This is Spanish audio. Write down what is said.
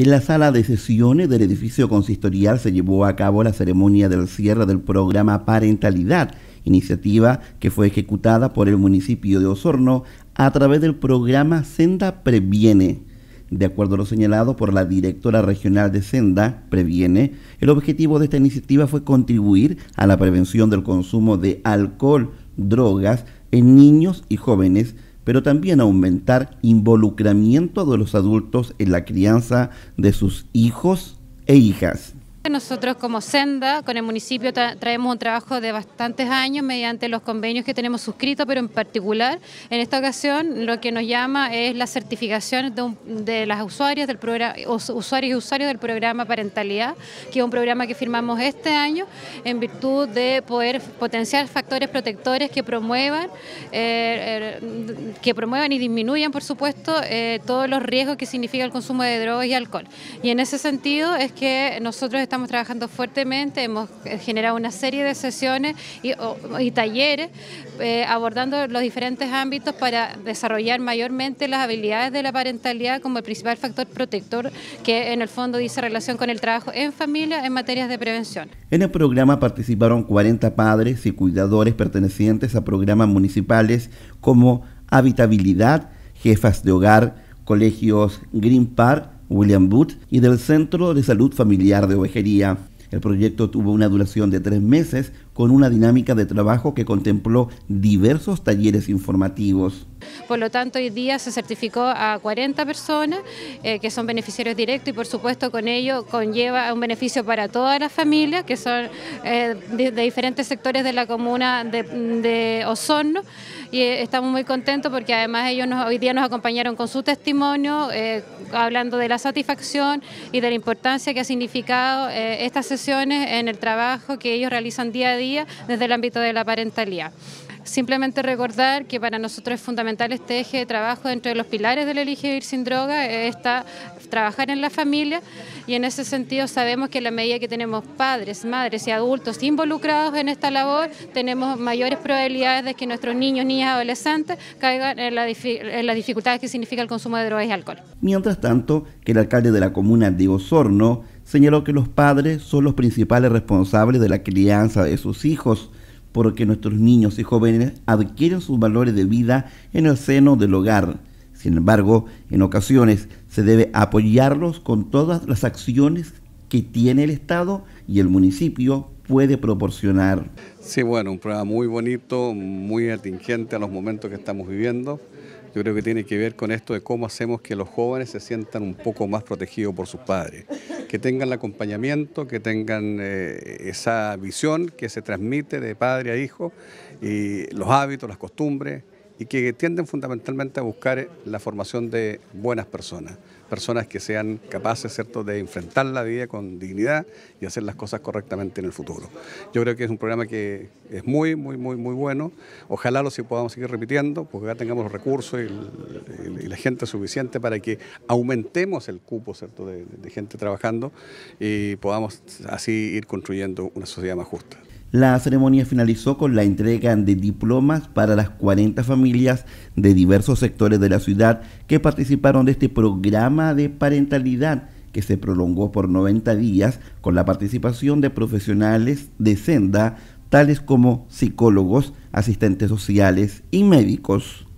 En la sala de sesiones del edificio consistorial se llevó a cabo la ceremonia del cierre del programa Parentalidad, iniciativa que fue ejecutada por el municipio de Osorno a través del programa Senda Previene. De acuerdo a lo señalado por la directora regional de Senda, Previene, el objetivo de esta iniciativa fue contribuir a la prevención del consumo de alcohol, drogas en niños y jóvenes, pero también aumentar involucramiento de los adultos en la crianza de sus hijos e hijas. Nosotros como Senda, con el municipio, traemos un trabajo de bastantes años mediante los convenios que tenemos suscritos, pero en particular, en esta ocasión, lo que nos llama es la certificación de, las usuarias, del programa, usuarios y usuarios del programa Parentalidad, que es un programa que firmamos este año en virtud de poder potenciar factores protectores que promuevan, eh, eh, que promuevan y disminuyan, por supuesto, eh, todos los riesgos que significa el consumo de drogas y alcohol. Y en ese sentido es que nosotros estamos trabajando fuertemente, hemos generado una serie de sesiones y, talleres eh, abordando los diferentes ámbitos para desarrollar mayormente las habilidades de la parentalidad como el principal factor protector que en el fondo dice relación con el trabajo en familia en materias de prevención. En el programa participaron 40 padres y cuidadores pertenecientes a programas municipales como habitabilidad, jefas de hogar, colegios Green Park, William Booth y del Centro de Salud Familiar de Ovejería. El proyecto tuvo una duración de tres meses con una dinámica de trabajo que contempló diversos talleres informativos. Por lo tanto, hoy día se certificó a 40 personas eh, que son beneficiarios directos y por supuesto con ello conlleva un beneficio para todas las familias que son eh, de, diferentes sectores de la comuna de, Osorno y eh, estamos muy contentos porque además ellos hoy día nos acompañaron con su testimonio hablando de la satisfacción y de la importancia que ha significado estas sesiones en el trabajo que ellos realizan día a día desde el ámbito de la parentalidad. Simplemente recordar que para nosotros es fundamental este eje de trabajo dentro de los pilares del Elige Ir Sin Droga, eh, está trabajar en la familia y en ese sentido sabemos que a la medida que tenemos padres, madres y adultos involucrados en esta labor, tenemos mayores probabilidades de que nuestros niños, niñas, adolescentes caigan en, en las dificultades que significa el consumo de drogas y alcohol. Mientras tanto, que el alcalde de la comuna de Osorno señaló que los padres son los principales responsables de la crianza de sus hijos, porque nuestros niños y jóvenes adquieren sus valores de vida en el seno del hogar. Sin embargo, en ocasiones se debe apoyarlos con todas las acciones que tiene el Estado y el municipio puede proporcionar. Sí, bueno, un programa muy bonito, muy atingente a los momentos que estamos viviendo yo creo que tiene que ver con esto de cómo hacemos que los jóvenes se sientan un poco más protegidos por sus padres, que tengan el acompañamiento, que tengan eh, esa visión que se transmite de padre a hijo y los hábitos, las costumbres, y que tienden fundamentalmente a buscar la formación de buenas personas, personas que sean capaces ¿cierto? de enfrentar la vida con dignidad y hacer las cosas correctamente en el futuro. Yo creo que es un programa que es muy, muy, muy, muy bueno. Ojalá lo si podamos seguir repitiendo, porque ya tengamos recursos y, la gente suficiente para que aumentemos el cupo ¿cierto? de gente trabajando y podamos así ir construyendo una sociedad más justa. La ceremonia finalizó con la entrega de diplomas para las 40 familias de diversos sectores de la ciudad que participaron de este programa de parentalidad que se prolongó por 90 días con la participación de profesionales de senda, tales como psicólogos, asistentes sociales y médicos.